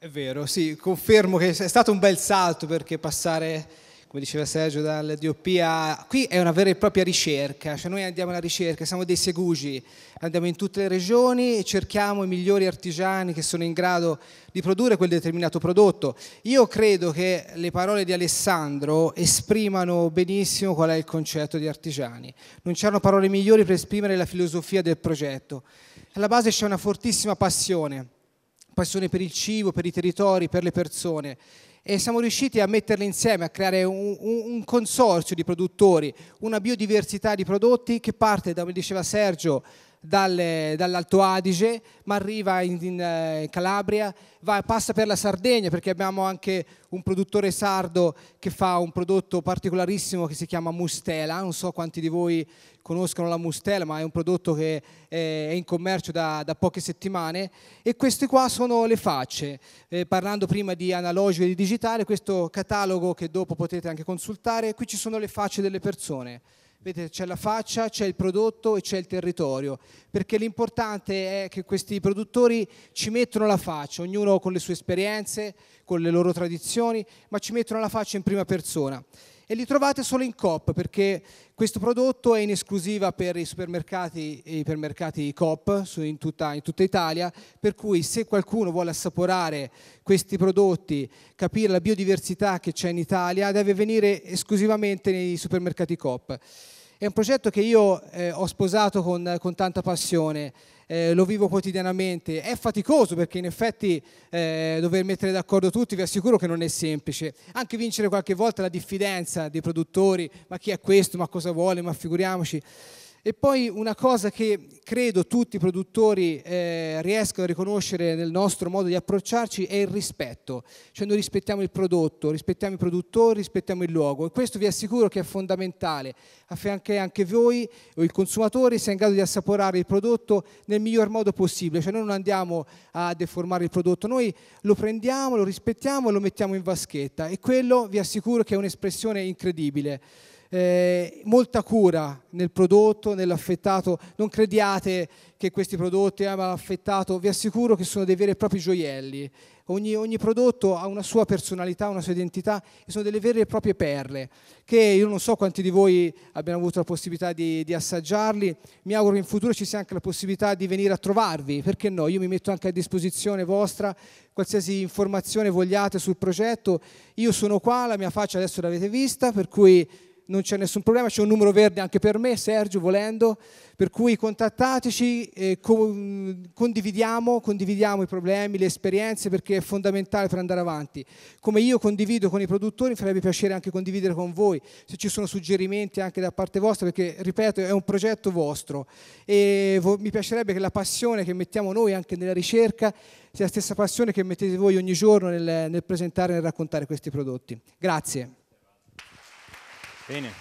È vero, sì, confermo che è stato un bel salto perché passare come diceva Sergio, dal DOP Qui è una vera e propria ricerca, cioè noi andiamo alla ricerca, siamo dei segugi, andiamo in tutte le regioni e cerchiamo i migliori artigiani che sono in grado di produrre quel determinato prodotto. Io credo che le parole di Alessandro esprimano benissimo qual è il concetto di artigiani. Non c'erano parole migliori per esprimere la filosofia del progetto. Alla base c'è una fortissima passione, passione per il cibo, per i territori, per le persone e siamo riusciti a metterli insieme, a creare un, un, consorzio di produttori, una biodiversità di prodotti che parte, come diceva Sergio, dal, dall'Alto Adige, ma arriva in, eh, in Calabria, va, passa per la Sardegna perché abbiamo anche un produttore sardo che fa un prodotto particolarissimo che si chiama mustela, non so quanti di voi conoscono la mustela, ma è un prodotto che è in commercio da, da poche settimane e queste qua sono le facce. Eh, parlando prima di analogico e di digitale, questo catalogo che dopo potete anche consultare, qui ci sono le facce delle persone. Vedete, c'è la faccia, c'è il prodotto e c'è il territorio, perché l'importante è che questi produttori ci mettono la faccia, ognuno con le sue esperienze, con le loro tradizioni, ma ci mettono la faccia in prima persona. E li trovate solo in COP, perché questo prodotto è in esclusiva per i supermercati e i ipermercati COP in tutta, in tutta Italia, per cui se qualcuno vuole assaporare questi prodotti, capire la biodiversità che c'è in Italia, deve venire esclusivamente nei supermercati COP. È un progetto che io eh, ho sposato con, con tanta passione, eh, lo vivo quotidianamente. È faticoso perché in effetti eh, dover mettere d'accordo tutti vi assicuro che non è semplice. Anche vincere qualche volta la diffidenza dei produttori, ma chi è questo, ma cosa vuole, ma figuriamoci. E poi una cosa che credo tutti i produttori eh, riescano a riconoscere nel nostro modo di approcciarci è il rispetto, cioè noi rispettiamo il prodotto, rispettiamo i produttori, rispettiamo il luogo e questo vi assicuro che è fondamentale affinché anche voi o il consumatore sia in grado di assaporare il prodotto nel miglior modo possibile, cioè noi non andiamo a deformare il prodotto, noi lo prendiamo, lo rispettiamo e lo mettiamo in vaschetta e quello vi assicuro che è un'espressione incredibile eh, molta cura nel prodotto, nell'affettato. Non crediate che questi prodotti abbiano ah, eh, l'affettato, vi assicuro che sono dei veri e propri gioielli. Ogni, ogni, prodotto ha una sua personalità, una sua identità e sono delle vere e proprie perle che io non so quanti di voi abbiano avuto la possibilità di, di assaggiarli. Mi auguro che in futuro ci sia anche la possibilità di venire a trovarvi, perché no? Io mi metto anche a disposizione vostra qualsiasi informazione vogliate sul progetto. Io sono qua, la mia faccia adesso l'avete vista, per cui non c'è nessun problema, c'è un numero verde anche per me, Sergio, volendo, per cui contattateci, eh, condividiamo, condividiamo i problemi, le esperienze, perché è fondamentale per andare avanti. Come io condivido con i produttori, mi farebbe piacere anche condividere con voi, se ci sono suggerimenti anche da parte vostra, perché, ripeto, è un progetto vostro e mi piacerebbe che la passione che mettiamo noi anche nella ricerca sia la stessa passione che mettete voi ogni giorno nel, nel presentare e nel raccontare questi prodotti. Grazie. Opinion.